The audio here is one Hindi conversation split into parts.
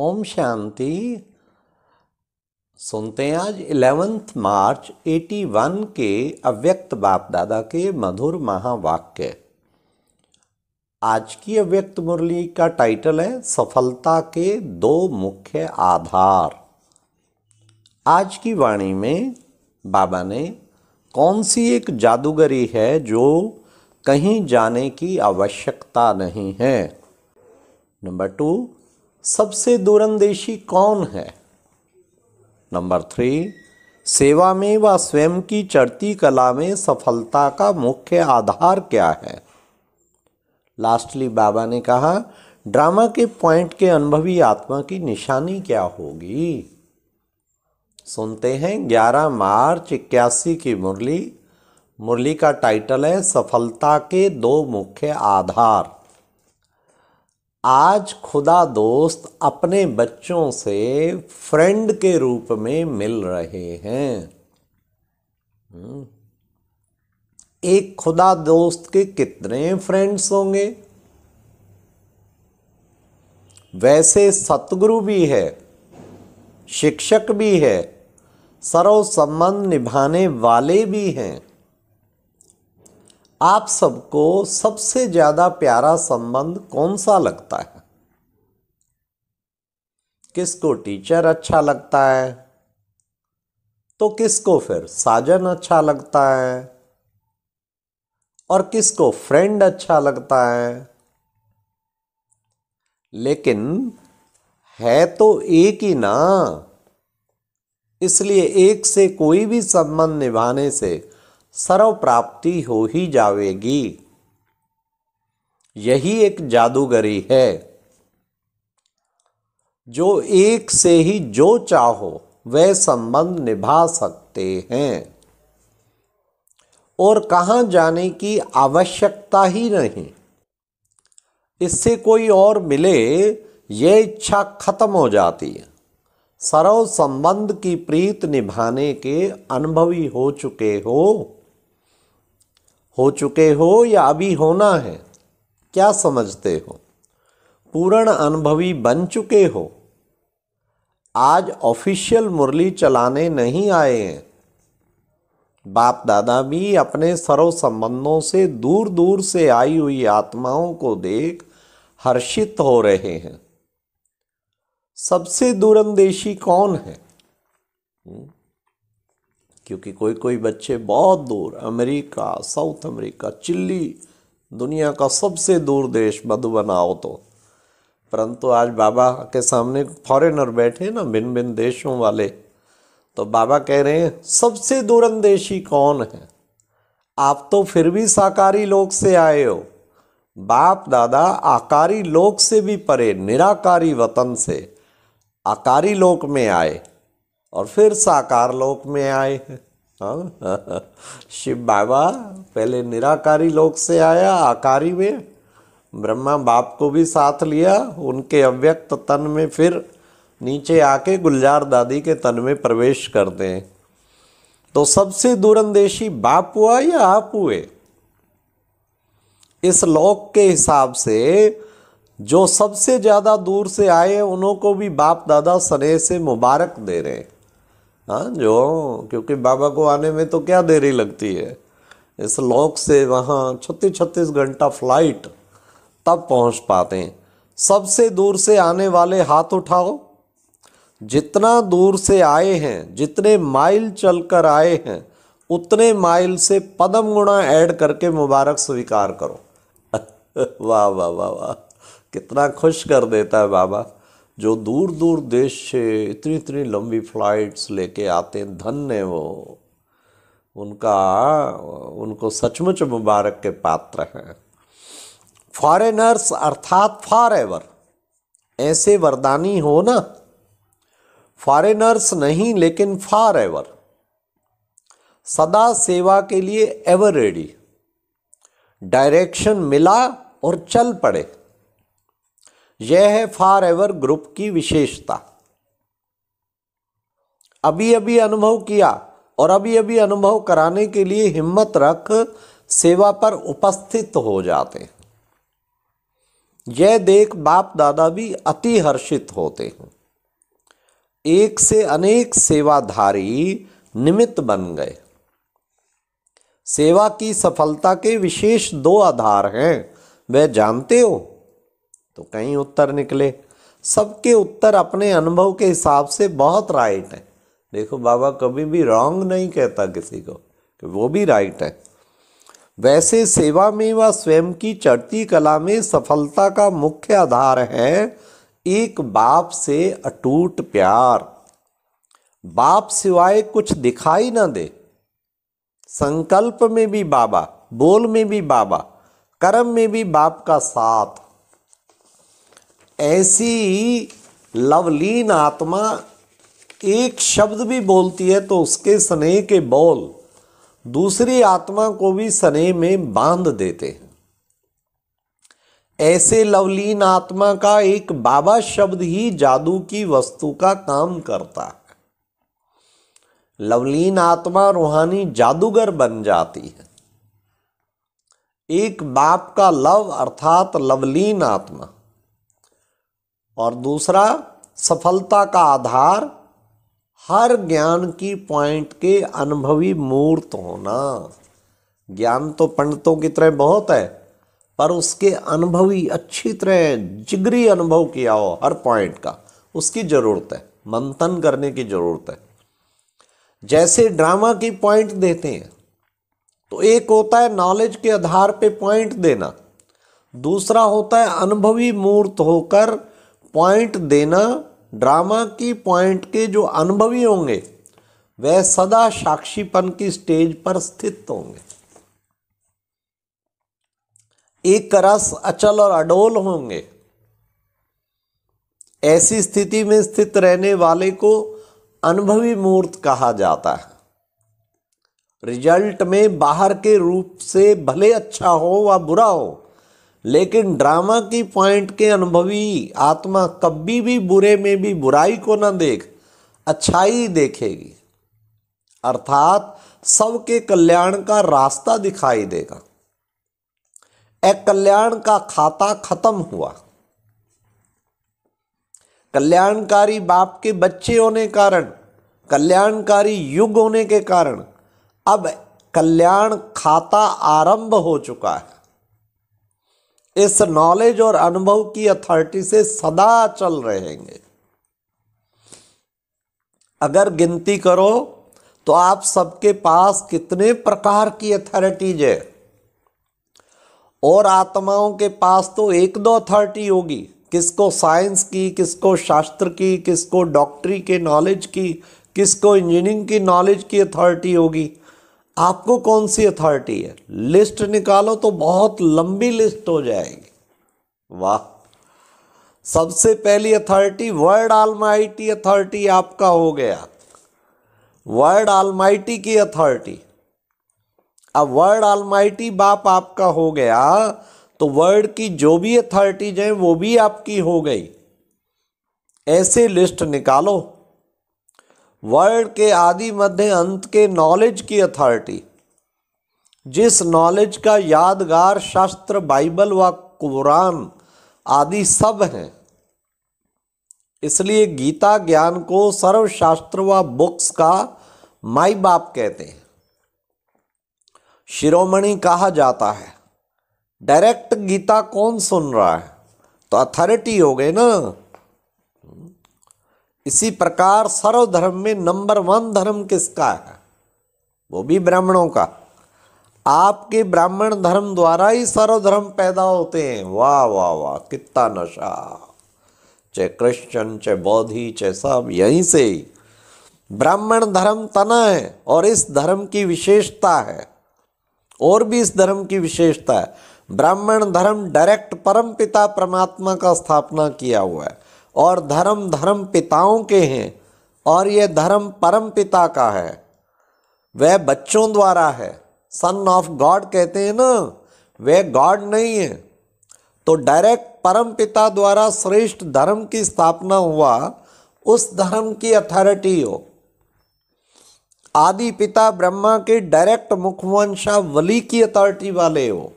ओम शांति सुनते हैं आज इलेवेंथ मार्च 81 के अव्यक्त बाप दादा के मधुर महावाक्य आज की अव्यक्त मुरली का टाइटल है सफलता के दो मुख्य आधार आज की वाणी में बाबा ने कौन सी एक जादूगरी है जो कहीं जाने की आवश्यकता नहीं है नंबर टू सबसे दूरंदेशी कौन है नंबर थ्री सेवा में व स्वयं की चढ़ती कला में सफलता का मुख्य आधार क्या है लास्टली बाबा ने कहा ड्रामा के पॉइंट के अनुभवी आत्मा की निशानी क्या होगी सुनते हैं 11 मार्च इक्यासी की मुरली मुरली का टाइटल है सफलता के दो मुख्य आधार आज खुदा दोस्त अपने बच्चों से फ्रेंड के रूप में मिल रहे हैं हम्म। एक खुदा दोस्त के कितने फ्रेंड्स होंगे वैसे सतगुरु भी है शिक्षक भी है सर्व संबंध निभाने वाले भी हैं आप सबको सबसे ज्यादा प्यारा संबंध कौन सा लगता है किसको टीचर अच्छा लगता है तो किसको फिर साजन अच्छा लगता है और किसको फ्रेंड अच्छा लगता है लेकिन है तो एक ही ना इसलिए एक से कोई भी संबंध निभाने से सर्व प्राप्ति हो ही जाएगी यही एक जादूगरी है जो एक से ही जो चाहो वह संबंध निभा सकते हैं और कहाँ जाने की आवश्यकता ही नहीं इससे कोई और मिले यह इच्छा खत्म हो जाती है सर्व संबंध की प्रीत निभाने के अनुभवी हो चुके हो हो चुके हो या अभी होना है क्या समझते हो पूर्ण अनुभवी बन चुके हो आज ऑफिशियल मुरली चलाने नहीं आए हैं बाप दादा भी अपने सर्व संबंधों से दूर दूर से आई हुई आत्माओं को देख हर्षित हो रहे हैं सबसे दूरंदेशी कौन है क्योंकि कोई कोई बच्चे बहुत दूर अमेरिका साउथ अमेरिका चिल्ली दुनिया का सबसे दूर देश मधुबन आओ तो परंतु आज बाबा के सामने फॉरेनर बैठे ना भिन्न भिन्न देशों वाले तो बाबा कह रहे हैं सबसे दूरंदेशी कौन है आप तो फिर भी साकारी लोक से आए हो बाप दादा आकारी लोक से भी परे निराकारी वतन से आकारी लोक में आए और फिर साकार लोक में आए हैं हाँ। शिव बाबा पहले निराकारी लोक से आया आकारी में ब्रह्मा बाप को भी साथ लिया उनके अव्यक्त तन में फिर नीचे आके गुलजार दादी के तन में प्रवेश करते हैं तो सबसे दूरंदेशी बाप हुआ या आप हुए इस लोक के हिसाब से जो सबसे ज़्यादा दूर से आए उनको भी बाप दादा स्नेह से मुबारक दे रहे हैं हाँ जो क्योंकि बाबा को आने में तो क्या देरी लगती है इस लोक से वहाँ छत्तीस छत्तीस घंटा फ्लाइट तब पहुँच पाते हैं सबसे दूर से आने वाले हाथ उठाओ जितना दूर से आए हैं जितने माइल चलकर आए हैं उतने माइल से पदम गुणा ऐड करके मुबारक स्वीकार करो वाह वाह वाह वाह कितना खुश कर देता है बाबा जो दूर दूर देश से इतनी इतनी लंबी फ्लाइट्स लेके आते हैं धन्य वो उनका उनको सचमुच मुबारक के पात्र हैं फॉरेनर्स अर्थात फॉर एवर ऐसे वरदानी हो ना फॉरेनर्स नहीं लेकिन फॉर एवर सदा सेवा के लिए एवर रेडी डायरेक्शन मिला और चल पड़े यह है फार एवर ग्रुप की विशेषता अभी अभी अनुभव किया और अभी अभी अनुभव कराने के लिए हिम्मत रख सेवा पर उपस्थित हो जाते हैं यह देख बाप दादा भी अति हर्षित होते हैं एक से अनेक सेवाधारी निमित्त बन गए सेवा की सफलता के विशेष दो आधार हैं वह जानते हो तो कहीं उत्तर निकले सबके उत्तर अपने अनुभव के हिसाब से बहुत राइट हैं देखो बाबा कभी भी रॉन्ग नहीं कहता किसी को कि वो भी राइट है वैसे सेवा में व स्वयं की चढ़ती कला में सफलता का मुख्य आधार है एक बाप से अटूट प्यार बाप सिवाय कुछ दिखाई ना दे संकल्प में भी बाबा बोल में भी बाबा कर्म में भी बाप का साथ ऐसी लवलीन आत्मा एक शब्द भी बोलती है तो उसके स्नेह के बोल दूसरी आत्मा को भी स्नेह में बांध देते हैं ऐसे लवलीन आत्मा का एक बाबा शब्द ही जादू की वस्तु का काम करता है लवलीन आत्मा रूहानी जादूगर बन जाती है एक बाप का लव अर्थात लवलीन आत्मा और दूसरा सफलता का आधार हर ज्ञान की पॉइंट के अनुभवी मूर्त होना ज्ञान तो पंडितों की तरह बहुत है पर उसके अनुभवी अच्छी तरह जिगरी अनुभव किया हो हर पॉइंट का उसकी ज़रूरत है मंथन करने की ज़रूरत है जैसे ड्रामा की पॉइंट देते हैं तो एक होता है नॉलेज के आधार पे पॉइंट देना दूसरा होता है अनुभवी मूर्त होकर पॉइंट देना ड्रामा की पॉइंट के जो अनुभवी होंगे वह सदा साक्षीपन की स्टेज पर स्थित होंगे एक रस अचल और अडोल होंगे ऐसी स्थिति में स्थित रहने वाले को अनुभवी मूर्त कहा जाता है रिजल्ट में बाहर के रूप से भले अच्छा हो व बुरा हो लेकिन ड्रामा की पॉइंट के अनुभवी आत्मा कभी भी बुरे में भी बुराई को न देख अच्छाई देखेगी अर्थात सबके कल्याण का रास्ता दिखाई देगा एक कल्याण का खाता खत्म हुआ कल्याणकारी बाप के बच्चे होने कारण कल्याणकारी युग होने के कारण अब कल्याण खाता आरंभ हो चुका है इस नॉलेज और अनुभव की अथॉरिटी से सदा चल रहेंगे अगर गिनती करो तो आप सबके पास कितने प्रकार की अथॉरिटीज है और आत्माओं के पास तो एक दो अथॉरिटी होगी किसको साइंस की किसको शास्त्र की किसको डॉक्टरी के नॉलेज की किसको इंजीनियरिंग की नॉलेज की अथॉरिटी होगी आपको कौन सी अथॉरिटी है लिस्ट निकालो तो बहुत लंबी लिस्ट हो जाएगी वाह सबसे पहली अथॉरिटी वर्ड आलमाइटी अथॉरिटी आपका हो गया वर्ड आलमाइटी की अथॉरिटी अब वर्ड आलमाइटी बाप आपका हो गया तो वर्ड की जो भी अथॉरिटीज हैं वो भी आपकी हो गई ऐसे लिस्ट निकालो वर्ल्ड के आदि मध्य अंत के नॉलेज की अथॉरिटी जिस नॉलेज का यादगार शास्त्र बाइबल व कुरान आदि सब हैं इसलिए गीता ज्ञान को सर्वशास्त्र व बुक्स का माई बाप कहते हैं शिरोमणि कहा जाता है डायरेक्ट गीता कौन सुन रहा है तो अथॉरिटी हो गई ना इसी प्रकार सर्वधर्म में नंबर वन धर्म किसका है वो भी ब्राह्मणों का आपके ब्राह्मण धर्म द्वारा ही सर्वधर्म पैदा होते हैं वाह वाह वाह कितना नशा चाहे क्रिश्चन चाहे बौद्धि चाहे सब यहीं से ही ब्राह्मण धर्म तना है और इस धर्म की विशेषता है और भी इस धर्म की विशेषता है ब्राह्मण धर्म डायरेक्ट परम पिता परमात्मा का स्थापना किया हुआ है और धर्म धर्म पिताओं के हैं और यह धर्म परम पिता का है वह बच्चों द्वारा है सन ऑफ गॉड कहते हैं ना वह गॉड नहीं है तो डायरेक्ट परम पिता द्वारा श्रेष्ठ धर्म की स्थापना हुआ उस धर्म की अथॉरिटी हो आदि पिता ब्रह्मा के डायरेक्ट मुखवंशा वली की अथॉरिटी वाले हो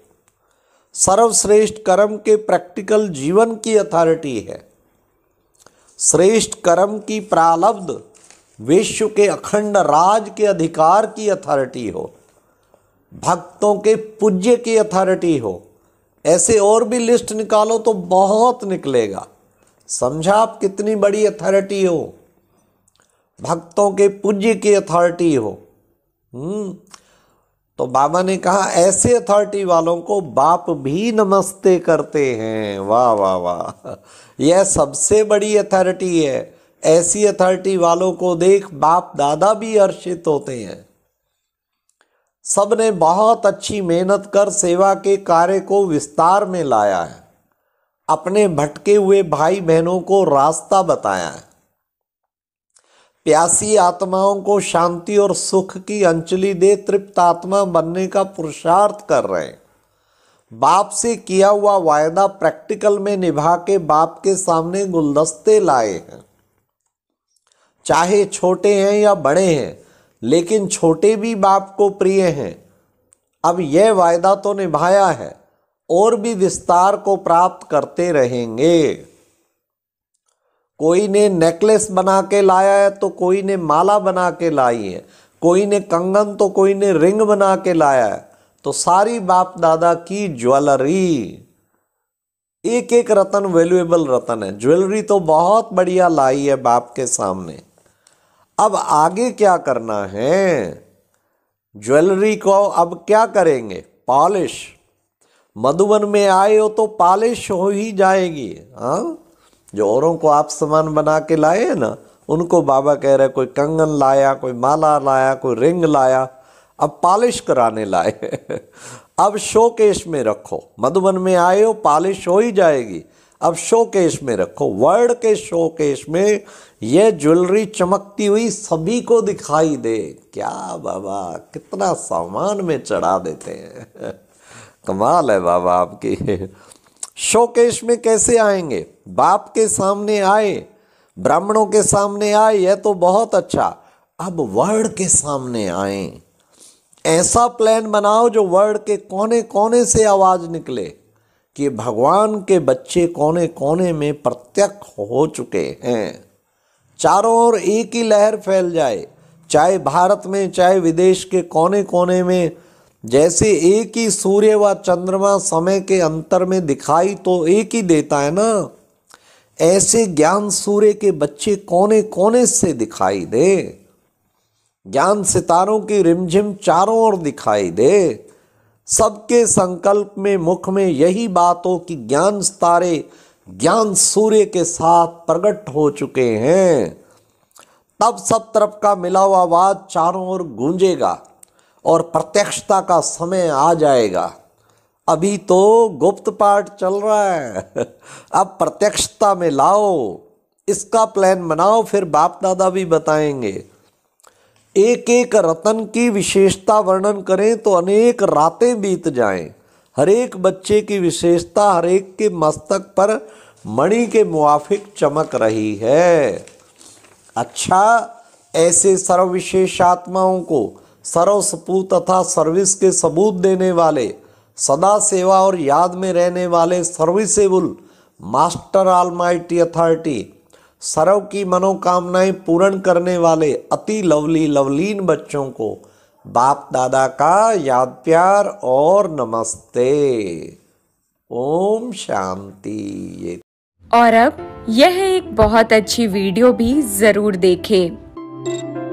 सर्वश्रेष्ठ कर्म के प्रैक्टिकल जीवन की अथॉरिटी है श्रेष्ठ कर्म की प्रालब्ध विश्व के अखंड राज के अधिकार की अथॉरिटी हो भक्तों के पूज्य की अथॉरिटी हो ऐसे और भी लिस्ट निकालो तो बहुत निकलेगा समझा आप कितनी बड़ी अथॉरिटी हो भक्तों के पूज्य की अथॉरिटी हो हम्म, तो बाबा ने कहा ऐसे अथॉरिटी वालों को बाप भी नमस्ते करते हैं वाह वाह वाह यह सबसे बड़ी अथॉरिटी है ऐसी अथॉरिटी वालों को देख बाप दादा भी हर्षित होते हैं सब ने बहुत अच्छी मेहनत कर सेवा के कार्य को विस्तार में लाया है अपने भटके हुए भाई बहनों को रास्ता बताया है प्यासी आत्माओं को शांति और सुख की अंचली दे तृप्त आत्मा बनने का पुरुषार्थ कर रहे हैं बाप से किया हुआ वायदा प्रैक्टिकल में निभा के बाप के सामने गुलदस्ते लाए हैं चाहे छोटे हैं या बड़े हैं लेकिन छोटे भी बाप को प्रिय हैं अब यह वायदा तो निभाया है और भी विस्तार को प्राप्त करते रहेंगे कोई ने नेकलेस बना के लाया है तो कोई ने माला बना के लाई है कोई ने कंगन तो कोई ने रिंग बना के लाया है तो सारी बाप दादा की ज्वेलरी एक एक रतन वैल्यूएबल रतन है ज्वेलरी तो बहुत बढ़िया लाई है बाप के सामने अब आगे क्या करना है ज्वेलरी को अब क्या करेंगे पॉलिश मधुबन में आए हो तो पॉलिश हो ही जाएगी हाँ जो औरों को आप समान बना के लाए ना उनको बाबा कह रहे कोई कंगन लाया कोई माला लाया कोई रिंग लाया अब पॉलिश कराने लाए अब शोकेश में रखो मधुबन में आए हो पॉलिश हो ही जाएगी अब शोकेश में रखो वर्ल्ड के शोकेश में यह ज्वेलरी चमकती हुई सभी को दिखाई दे क्या बाबा कितना सामान में चढ़ा देते हैं कमाल है बाबा आपकी शोकेश में कैसे आएंगे बाप के सामने आए ब्राह्मणों के सामने आए यह तो बहुत अच्छा अब वर्ड के सामने आए ऐसा प्लान बनाओ जो वर्ड के कोने कोने से आवाज निकले कि भगवान के बच्चे कोने कोने में प्रत्यक्ष हो चुके हैं चारों ओर एक ही लहर फैल जाए चाहे भारत में चाहे विदेश के कोने कोने में जैसे एक ही सूर्य व चंद्रमा समय के अंतर में दिखाई तो एक ही देता है ना ऐसे ज्ञान सूर्य के बच्चे कोने कोने से दिखाई दे ज्ञान सितारों की रिमझिम चारों ओर दिखाई दे सबके संकल्प में मुख में यही बात हो कि ज्ञान सितारे ज्ञान सूर्य के साथ प्रकट हो चुके हैं तब सब तरफ का मिला हुआ आवाज चारों ओर गूंजेगा और प्रत्यक्षता का समय आ जाएगा अभी तो गुप्त पाठ चल रहा है अब प्रत्यक्षता में लाओ इसका प्लान बनाओ फिर बाप दादा भी बताएंगे एक एक रतन की विशेषता वर्णन करें तो अनेक रातें बीत जाएं। हर एक बच्चे की विशेषता हर एक के मस्तक पर मणि के मुआफिक चमक रही है अच्छा ऐसे सर्वविशेषात्माओं को सर्व सपूत तथा सर्विस के सबूत देने वाले सदा सेवा और याद में रहने वाले सर्विसेबल मास्टर आल अथॉरिटी सर्व की मनोकामनाएं पूर्ण करने वाले अति लवली लवलीन बच्चों को बाप दादा का याद प्यार और नमस्ते ओम शांति और अब यह एक बहुत अच्छी वीडियो भी जरूर देखें